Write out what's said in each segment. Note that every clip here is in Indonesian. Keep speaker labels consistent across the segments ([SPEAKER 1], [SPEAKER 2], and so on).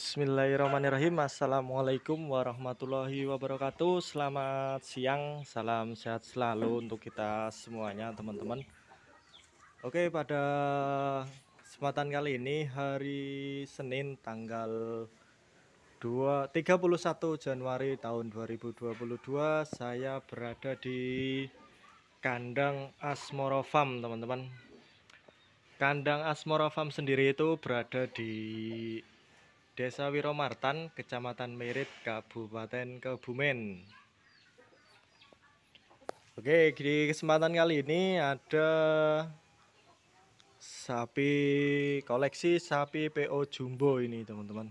[SPEAKER 1] Bismillahirrahmanirrahim Assalamualaikum warahmatullahi wabarakatuh Selamat siang Salam sehat selalu untuk kita semuanya teman-teman Oke pada kesempatan kali ini Hari Senin tanggal 2, 31 Januari tahun 2022 Saya berada di kandang Asmoro Farm teman-teman Kandang Asmoro Farm sendiri itu berada di Desa Wiromartan, Kecamatan Merit, Kabupaten Kebumen. Oke, di kesempatan kali ini ada sapi koleksi sapi PO jumbo ini, teman-teman.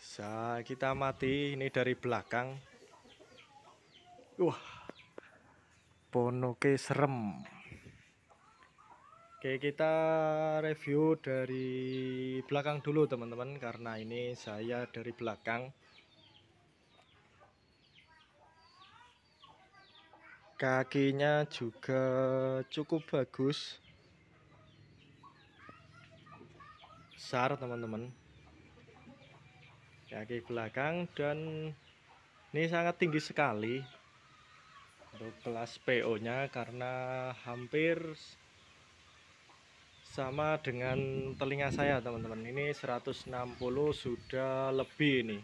[SPEAKER 1] Bisa kita mati ini dari belakang. Wah. Ponoke serem. Oke, kita review dari belakang dulu teman-teman karena ini saya dari belakang. Kakinya juga cukup bagus. Besar teman-teman. Kaki belakang dan ini sangat tinggi sekali untuk kelas PO-nya karena hampir sama dengan telinga saya teman-teman ini 160 sudah lebih ini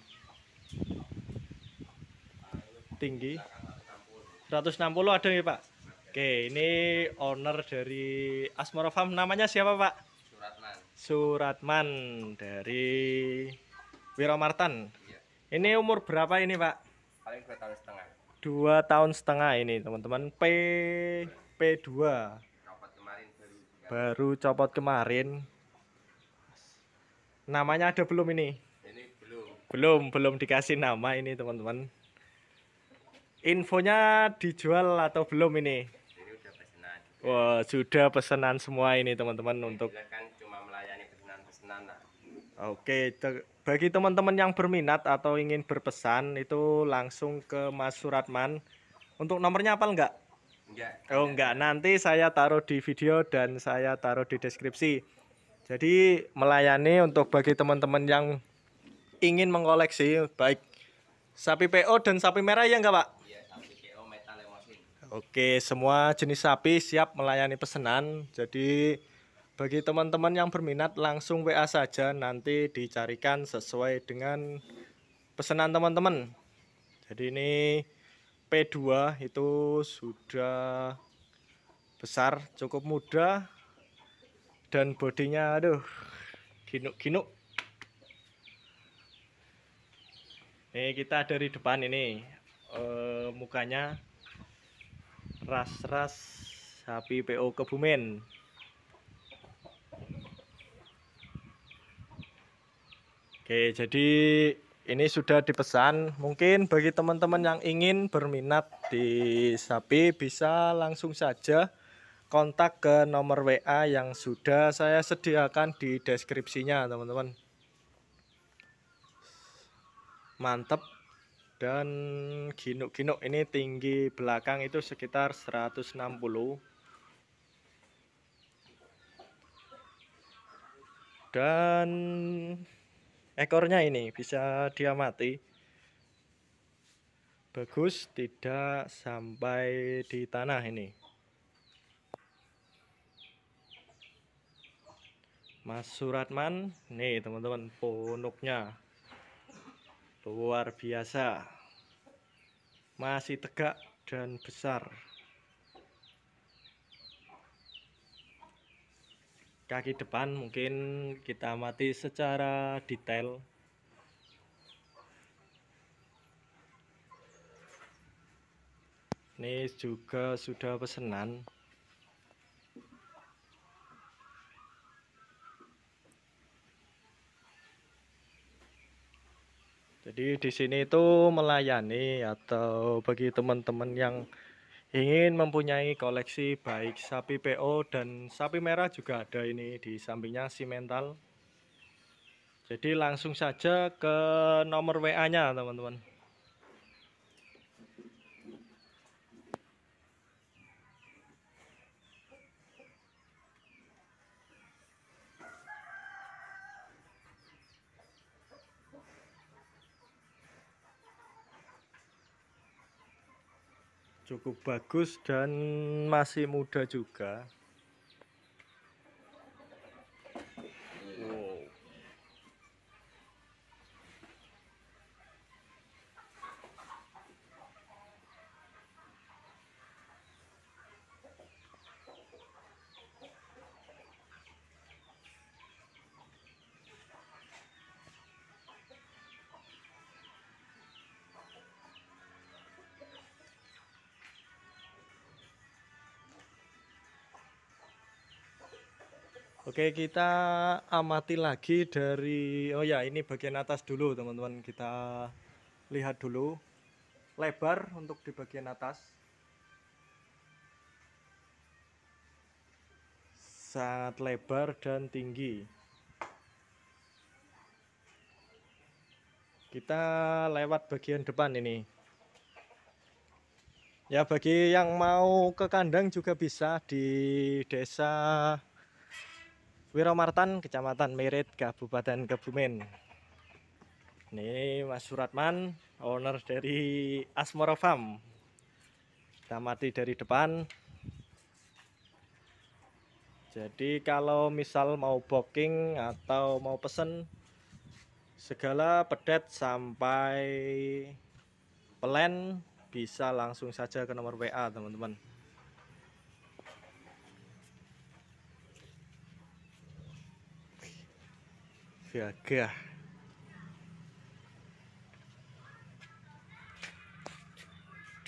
[SPEAKER 1] tinggi 160 ada ya Pak oke ini owner dari Asmoro Farm namanya siapa Pak Suratman Suratman dari Wiromartan iya. ini umur berapa ini Pak paling dua tahun setengah dua tahun setengah ini teman-teman P P2 baru copot kemarin namanya ada belum ini ini belum belum belum dikasih nama ini teman-teman infonya dijual atau belum ini, ini udah Wah, sudah pesanan semua ini teman-teman untuk kan cuma melayani pesenan -pesenan, nah. Oke, te bagi teman-teman yang berminat atau ingin berpesan itu langsung ke Mas Suratman. Untuk nomornya apa enggak? Enggak. Oh, enggak. Nanti saya taruh di video dan saya taruh di deskripsi. Jadi melayani untuk bagi teman-teman yang ingin mengoleksi baik sapi PO dan sapi merah ya enggak, Pak? Iya, Oke, semua jenis sapi siap melayani pesanan. Jadi bagi teman-teman yang berminat langsung WA saja nanti dicarikan sesuai dengan pesanan teman-teman. Jadi ini P2 itu sudah besar cukup muda dan bodinya aduh ginuk-ginuk ini kita dari depan ini e, mukanya ras-ras sapi PO Kebumen Oke, jadi ini sudah dipesan. Mungkin bagi teman-teman yang ingin berminat di sapi bisa langsung saja kontak ke nomor WA yang sudah saya sediakan di deskripsinya, teman-teman. Mantap. Dan ginuk-ginuk ini tinggi belakang itu sekitar 160. Dan ekornya ini bisa dia mati bagus tidak sampai di tanah ini Mas Suratman nih teman-teman ponoknya luar biasa masih tegak dan besar kaki depan mungkin kita amati secara detail ini juga sudah pesenan. jadi di sini itu melayani atau bagi teman-teman yang ingin mempunyai koleksi baik sapi PO dan sapi merah juga ada ini di sampingnya simental jadi langsung saja ke nomor WA nya teman-teman cukup bagus dan masih muda juga Oke, kita amati lagi dari oh ya, ini bagian atas dulu, teman-teman. Kita lihat dulu lebar untuk di bagian atas. Sangat lebar dan tinggi. Kita lewat bagian depan ini. Ya, bagi yang mau ke kandang juga bisa di desa Wiromartan, Kecamatan Merit, Kabupaten Kebumen. Ini Mas Suratman, owner dari Asmoro Farm. Kita mati dari depan. Jadi kalau misal mau booking atau mau pesen segala pedet sampai pelen bisa langsung saja ke nomor WA teman-teman. gagah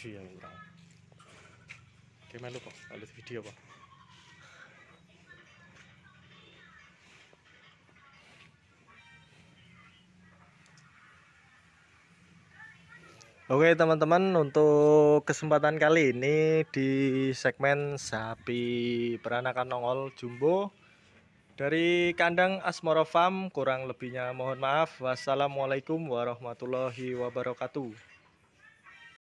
[SPEAKER 1] Dia orang. Gimana pak? Alat video pak? Oke teman-teman untuk kesempatan kali ini di segmen sapi peranakan nongol jumbo dari kandang Asmoro Farm, kurang lebihnya mohon maaf. Wassalamualaikum warahmatullahi wabarakatuh.